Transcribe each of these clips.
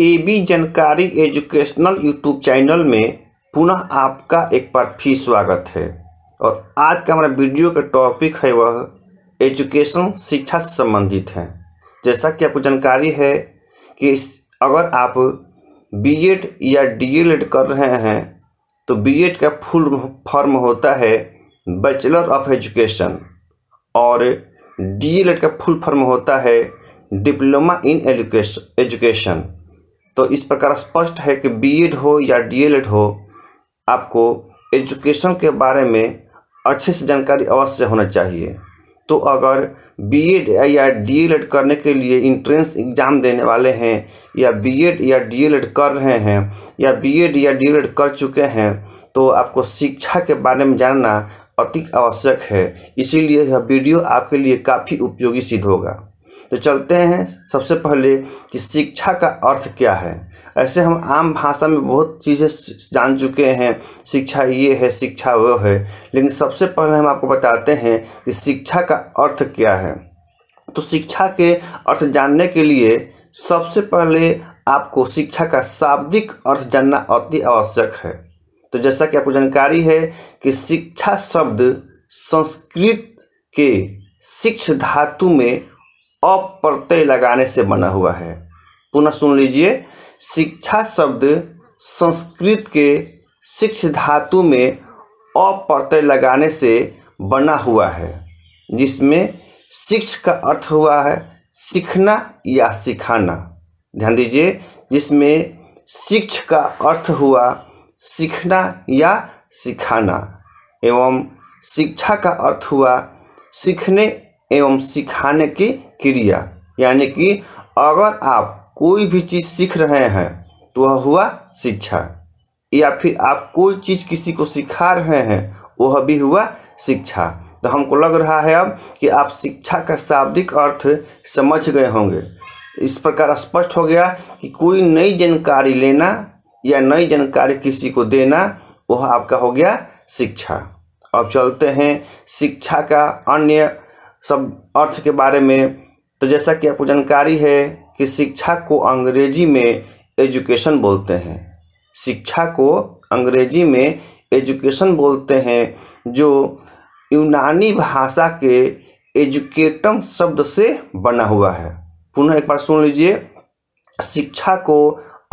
ए B जानकारी educational YouTube channel में पुनः आपका एक बार फिर स्वागत है और आज का हमारा वीडियो का टॉपिक है वह एजुकेशन शिक्षा से संबंधित है जैसा कि आपको जानकारी है कि अगर आप बीएड या डीएलएड कर रहे हैं तो बीएड का फुल फॉर्म होता है बैचलर ऑफ एजुकेशन और डीएलएड का फुल फॉर्म होता है डिप्लोमा इन एजुकेशन एजुकेशन तो इस प्रकार स्पष्ट है कि बीएड हो या डीएलएड हो आपको एजुकेशन के बारे में अच्छे से जानकारी अवश्य होना चाहिए तो अगर बीएड या डीएलएड करने के लिए इंट्रेंस एग्ज़ाम देने वाले हैं या बीएड या डीएलएड कर रहे हैं या बीएड या डीएलएड कर चुके हैं तो आपको शिक्षा के बारे में जानना अति आवश्यक है इसीलिए यह वीडियो आपके लिए काफ़ी उपयोगी सिद्ध होगा तो चलते हैं सबसे पहले कि शिक्षा का अर्थ क्या है ऐसे हम आम भाषा में बहुत चीज़ें जान चुके हैं शिक्षा ये है शिक्षा वो है लेकिन सबसे पहले हम आपको बताते हैं कि शिक्षा का अर्थ क्या है तो शिक्षा के अर्थ जानने के लिए सबसे पहले आपको शिक्षा का शाब्दिक अर्थ जानना अति आवश्यक है तो जैसा कि आपको जानकारी है कि शिक्षा शब्द संस्कृत के शिक्ष धातु में अप्रत्यय लगाने से बना हुआ है पुनः सुन लीजिए शिक्षा शब्द संस्कृत के शिक्ष धातु में अप्रत्यय लगाने से बना हुआ है जिसमें शिक्ष का अर्थ हुआ है सीखना या सिखाना ध्यान दीजिए जिसमें शिक्ष का अर्थ हुआ सीखना या सिखाना एवं शिक्षा का अर्थ हुआ सीखने एवं सिखाने की क्रिया यानी कि अगर आप कोई भी चीज़ सीख रहे हैं तो वह हुआ शिक्षा या फिर आप कोई चीज़ किसी को सिखा रहे हैं वह भी हुआ शिक्षा तो हमको लग रहा है अब कि आप शिक्षा का शाब्दिक अर्थ समझ गए होंगे इस प्रकार स्पष्ट हो गया कि कोई नई जानकारी लेना या नई जानकारी किसी को देना वह आपका हो गया शिक्षा अब चलते हैं शिक्षा का अन्य सब अर्थ के बारे में तो जैसा कि आपको जानकारी है कि शिक्षा को अंग्रेजी में एजुकेशन बोलते हैं शिक्षा को अंग्रेजी में एजुकेशन बोलते हैं जो यूनानी भाषा के एजुकेटम शब्द से बना हुआ है पुनः एक बार सुन लीजिए शिक्षा को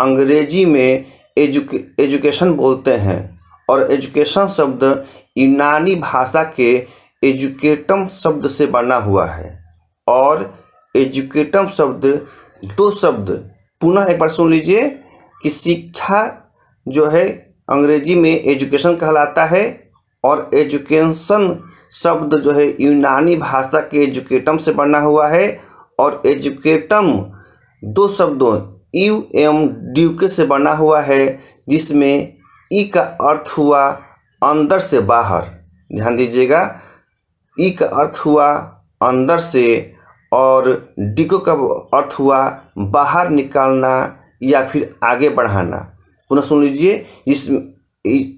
अंग्रेजी में एजुके एजुकेशन बोलते हैं और एजुकेशन शब्द यूनानी भाषा के एजुकेटम शब्द से बना हुआ है और एजुकेटम शब्द दो शब्द पुनः एक बार सुन लीजिए कि शिक्षा जो है अंग्रेजी में एजुकेशन कहलाता है और एजुकेशन शब्द जो है यूनानी भाषा के एजुकेटम से बना हुआ है और एजुकेटम दो शब्दों यू एम ड्यूके से बना हुआ है जिसमें ई का अर्थ हुआ अंदर से बाहर ध्यान दीजिएगा ई का अर्थ हुआ अंदर से और डिको का अर्थ हुआ बाहर निकालना या फिर आगे बढ़ाना पुनः सुन लीजिए इस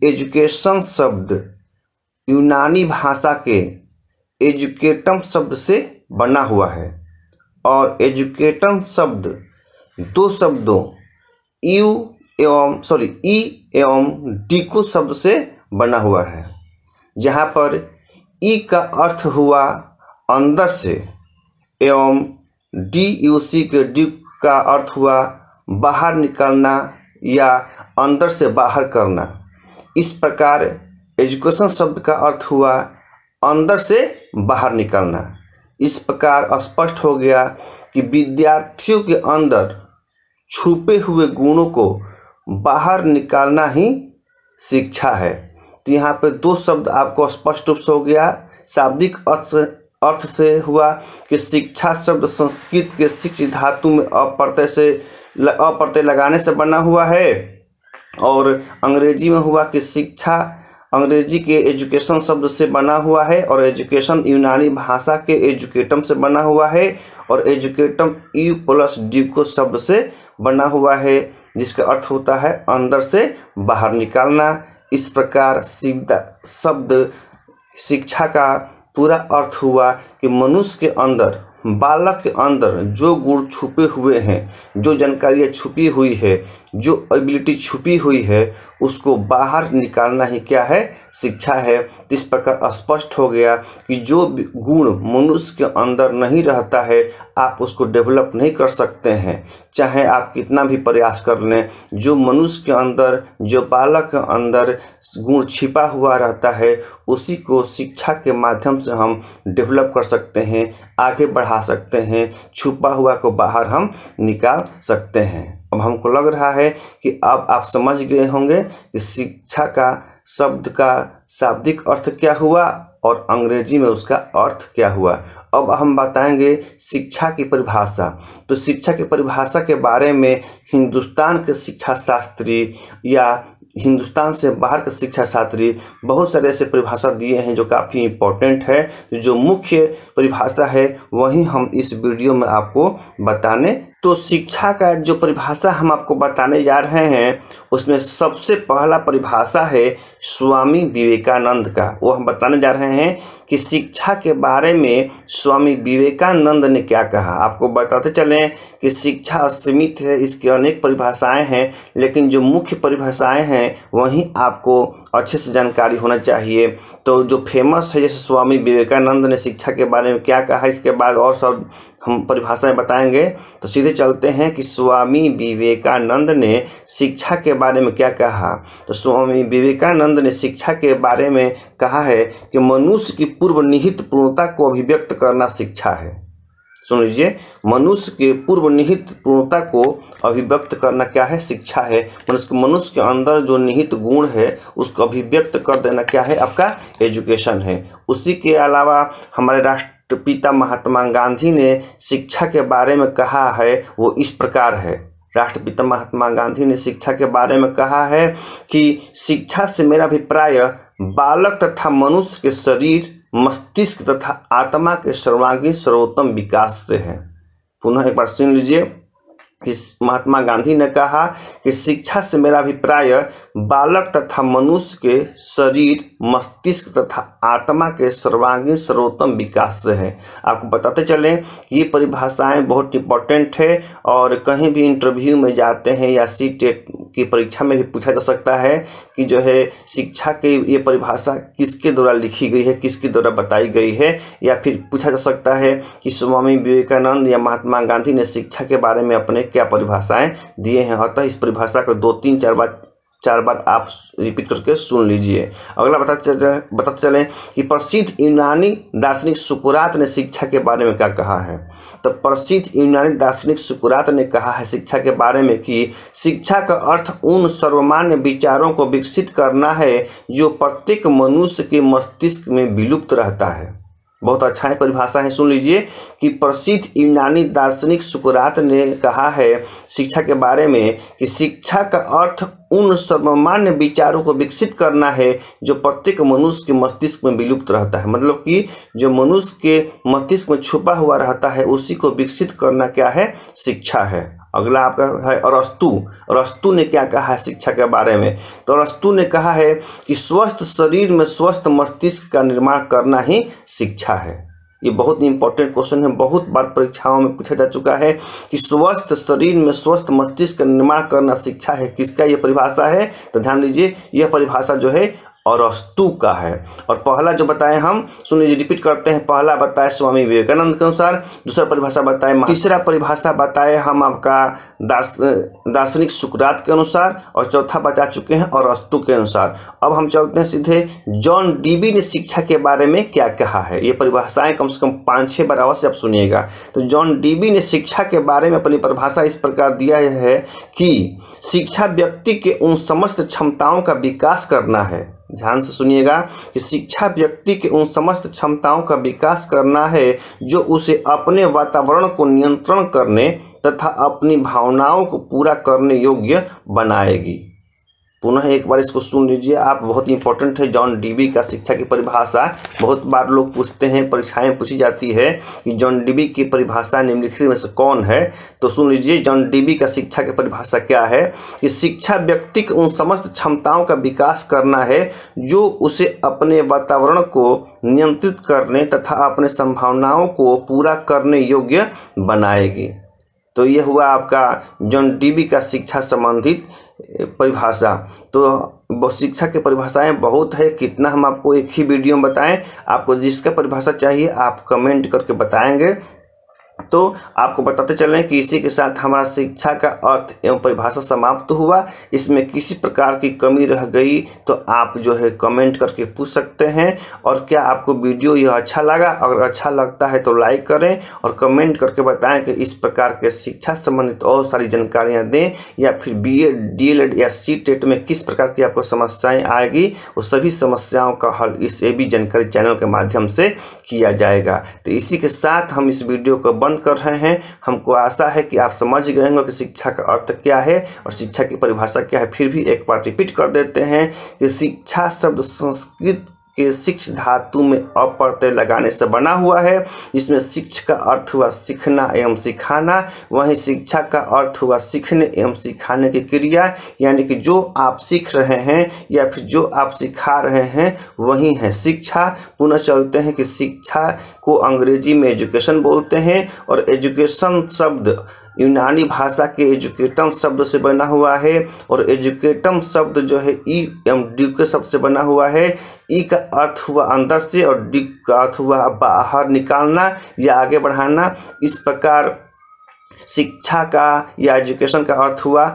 एजुकेशन शब्द यूनानी भाषा के एजुकेटम शब्द से बना हुआ है और एजुकेटम शब्द दो शब्दों यू एवं सॉरी ई एवं डिको शब्द से बना हुआ है जहाँ पर ई का अर्थ हुआ अंदर से एवं डी यू सी के डी का अर्थ हुआ बाहर निकलना या अंदर से बाहर करना इस प्रकार एजुकेशन शब्द का अर्थ हुआ अंदर से बाहर निकलना इस प्रकार स्पष्ट हो गया कि विद्यार्थियों के अंदर छुपे हुए गुणों को बाहर निकालना ही शिक्षा है तो यहाँ पे दो शब्द आपको स्पष्ट रूप से हो गया शाब्दिक अर्थ अर्थ से हुआ कि शिक्षा शब्द संस्कृत के शिक्षित धातु में अप्रत्यय से अप्रत्यय लगाने से बना हुआ है और अंग्रेजी में हुआ कि शिक्षा अंग्रेजी के एजुकेशन शब्द से बना हुआ है और एजुकेशन यूनानी भाषा के एजुकेटम से बना हुआ है और एजुकेटम यू प्लस डी को शब्द से बना हुआ है जिसका अर्थ होता है अंदर से बाहर निकालना इस प्रकार शिवदा शब्द शिक्षा का पूरा अर्थ हुआ कि मनुष्य के अंदर बालक के अंदर जो गुण छुपे हुए हैं जो जानकारियाँ छुपी हुई है जो एबिलिटी छुपी हुई है उसको बाहर निकालना ही क्या है शिक्षा है इस प्रकार स्पष्ट हो गया कि जो गुण मनुष्य के अंदर नहीं रहता है आप उसको डेवलप नहीं कर सकते हैं चाहे आप कितना भी प्रयास कर लें जो मनुष्य के अंदर जो बालक के अंदर गुण छिपा हुआ रहता है उसी को शिक्षा के माध्यम से हम डेवलप कर सकते हैं आगे बढ़ा सकते हैं छुपा हुआ को बाहर हम निकाल सकते हैं अब हमको लग रहा है कि अब आप समझ गए होंगे कि शिक्षा का शब्द का शाब्दिक अर्थ क्या हुआ और अंग्रेजी में उसका अर्थ क्या हुआ अब हम बताएंगे शिक्षा की परिभाषा तो शिक्षा की परिभाषा के बारे में हिंदुस्तान के शिक्षा शास्त्री या हिंदुस्तान से बाहर के शिक्षा छात्री बहुत सारे ऐसे परिभाषा दिए हैं जो काफ़ी इम्पोर्टेंट है जो मुख्य परिभाषा है वही हम इस वीडियो में आपको बताने तो शिक्षा का जो परिभाषा हम आपको बताने जा रहे हैं उसमें सबसे पहला परिभाषा है स्वामी विवेकानंद का वो हम बताने जा रहे हैं कि शिक्षा के बारे में स्वामी विवेकानंद ने क्या कहा आपको बताते चलें कि शिक्षा असीमित है इसकी अनेक परिभाषाएं हैं लेकिन जो मुख्य परिभाषाएं हैं हैं वहीं आपको अच्छे से जानकारी होना चाहिए तो जो फेमस है जैसे स्वामी विवेकानंद ने शिक्षा के बारे में क्या कहा इसके बाद और सब हम परिभाषाएं बताएंगे तो सीधे चलते हैं कि स्वामी विवेकानंद ने शिक्षा के बारे में क्या कहा तो स्वामी विवेकानंद ने शिक्षा के बारे में कहा है कि मनुष्य की पूर्व निहित पूर्णता को अभिव्यक्त करना शिक्षा है सुन लीजिए मनुष्य के पूर्व निहित पूर्णता को अभिव्यक्त करना क्या है शिक्षा है मनुष्य मनुष्य के अंदर जो निहित गुण है उसको अभिव्यक्त कर देना क्या है आपका एजुकेशन है उसी के अलावा हमारे राष्ट्रपिता महात्मा गांधी ने शिक्षा के बारे में कहा है वो इस प्रकार है राष्ट्रपिता महात्मा गांधी ने शिक्षा के बारे में कहा है कि शिक्षा से मेरा अभिप्राय बालक तथा मनुष्य के शरीर मस्तिष्क तथा आत्मा के सर्वागी सर्वोत्तम विकास से है पुनः एक बार सुन लीजिए कि महात्मा गांधी ने कहा कि शिक्षा से मेरा अभिप्राय बालक तथा मनुष्य के शरीर मस्तिष्क तथा आत्मा के सर्वांगीण सर्वोत्तम विकास से है आपको बताते चलें ये परिभाषाएं बहुत इंपॉर्टेंट है और कहीं भी इंटरव्यू में जाते हैं या सी टेट की परीक्षा में भी पूछा जा सकता है कि जो है शिक्षा की ये परिभाषा किसके द्वारा लिखी गई है किसके द्वारा बताई गई है या फिर पूछा जा सकता है कि स्वामी विवेकानंद या महात्मा गांधी ने शिक्षा के बारे में अपने क्या परिभाषाएं दिए हैं अतः इस परिभाषा को दो तीन चार बार चार बार आप रिपीट करके सुन लीजिए अगला बताते चले बताते चलें कि प्रसिद्ध यूनानी दार्शनिक सुकुरात ने शिक्षा के बारे में क्या कहा है तो प्रसिद्ध यूनानी दार्शनिक सुकुरात ने कहा है शिक्षा के बारे में कि शिक्षा का अर्थ उन सर्वमान्य विचारों को विकसित करना है जो प्रत्येक मनुष्य के मस्तिष्क में विलुप्त रहता है बहुत अच्छा है परिभाषा है सुन लीजिए कि प्रसिद्ध यूनानी दार्शनिक सुकरात ने कहा है शिक्षा के बारे में कि शिक्षा का अर्थ उन सर्वमान्य विचारों को विकसित करना है जो प्रत्येक मनुष्य के मस्तिष्क में विलुप्त रहता है मतलब कि जो मनुष्य के मस्तिष्क में छुपा हुआ रहता है उसी को विकसित करना क्या है शिक्षा है अगला आपका है अरस्तु अरस्तु ने क्या कहा है शिक्षा के बारे में तो अरस्तु ने कहा है कि स्वस्थ शरीर में स्वस्थ मस्तिष्क का निर्माण करना ही शिक्षा है ये बहुत ही इंपॉर्टेंट क्वेश्चन है बहुत बार परीक्षाओं में पूछा जा चुका है कि स्वस्थ शरीर में स्वस्थ मस्तिष्क का निर्माण करना शिक्षा है किसका यह परिभाषा है तो ध्यान दीजिए यह परिभाषा जो है और अस्तु का है और पहला जो बताएं हम सुन लीजिए रिपीट करते हैं पहला बताए स्वामी विवेकानंद के अनुसार दूसरा परिभाषा बताए तीसरा परिभाषा बताए हम आपका दार्श दार्शनिक सुकरात के अनुसार और चौथा बता चुके हैं और अस्तु के अनुसार अब हम चलते हैं सीधे जॉन डीबी ने शिक्षा के बारे में क्या कहा है ये परिभाषाएं कम से कम पाँच छः बार अवश्य आप सुनिएगा तो जॉन डीबी ने शिक्षा के बारे में अपनी परिभाषा इस प्रकार दिया है कि शिक्षा व्यक्ति के उन समस्त क्षमताओं का विकास करना है ध्यान से सुनिएगा कि शिक्षा व्यक्ति के उन समस्त क्षमताओं का विकास करना है जो उसे अपने वातावरण को नियंत्रण करने तथा अपनी भावनाओं को पूरा करने योग्य बनाएगी पुनः एक बार इसको सुन लीजिए आप बहुत इंपॉर्टेंट है जॉन डीबी का शिक्षा की परिभाषा बहुत बार लोग पूछते हैं परीक्षाएं पूछी जाती है कि जॉन डीबी की परिभाषा निम्नलिखित में से कौन है तो सुन लीजिए जॉन डीबी का शिक्षा की परिभाषा क्या है कि शिक्षा व्यक्ति की उन समस्त क्षमताओं का विकास करना है जो उसे अपने वातावरण को नियंत्रित करने तथा अपने संभावनाओं को पूरा करने योग्य बनाएगी तो ये हुआ आपका जॉन डीबी का शिक्षा संबंधित परिभाषा तो शिक्षा की परिभाषाएं बहुत है कितना हम आपको एक ही वीडियो में बताएं आपको जिसका परिभाषा चाहिए आप कमेंट करके बताएंगे तो आपको बताते चलें कि इसी के साथ हमारा शिक्षा का अर्थ एवं परिभाषा समाप्त हुआ इसमें किसी प्रकार की कमी रह गई तो आप जो है कमेंट करके पूछ सकते हैं और क्या आपको वीडियो यह अच्छा लगा अगर अच्छा लगता है तो लाइक करें और कमेंट करके बताएं कि इस प्रकार के शिक्षा संबंधित और सारी जानकारियाँ दें या फिर B Ed D El Ed या सी टेट e में किस प्रकार की आपको समस्याएँ आएगी वो सभी समस्याओं का हल इस ए भी जानकारी चैनल के माध्यम से किया जाएगा तो इसी के साथ हम इस वीडियो को बंद अध्ययन कर रहे हैं हमको आशा है कि आप समझ गए होंगे कि शिक्षा का अर्थ क्या है और शिक्षा की परिभाषा क्या है फिर भी एक बार रिपीट कर देते हैं कि शिक्षा शब्द संस्कृत के शिक्ष धातु में अप्रत्यय लगाने से बना हुआ है इसमें शिक्ष का अर्थ हुआ सीखना एवं सिखाना वहीं शिक्षा का अर्थ हुआ सीखने एवं सिखाने की क्रिया यानी कि जो आप सीख रहे हैं या फिर जो आप सिखा रहे हैं वही है शिक्षा पुनः चलते हैं कि शिक्षा को अंग्रेजी में एजुकेशन बोलते हैं और एजुकेशन शब्द यूनानी भाषा के एजुकेटम शब्द से बना हुआ है और एजुकेटम शब्द जो है ई एम डी के शब्द से बना हुआ है ई का अर्थ हुआ अंदर से और डी का अर्थ हुआ बाहर निकालना या आगे बढ़ाना इस प्रकार शिक्षा का या एजुकेशन का अर्थ हुआ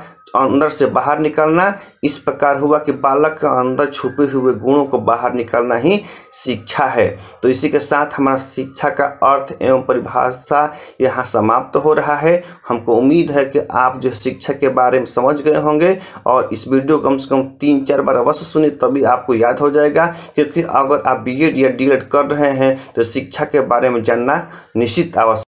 अंदर से बाहर निकलना इस प्रकार हुआ कि बालक के अंदर छुपे हुए गुणों को बाहर निकलना ही शिक्षा है तो इसी के साथ हमारा शिक्षा का अर्थ एवं परिभाषा यहाँ समाप्त हो रहा है हमको उम्मीद है कि आप जो शिक्षा के बारे में समझ गए होंगे और इस वीडियो कम से कम तीन चार बार अवश्य सुने तभी आपको याद हो जाएगा क्योंकि अगर आप बी या डी कर रहे हैं तो शिक्षा के बारे में जानना निश्चित आवश्यक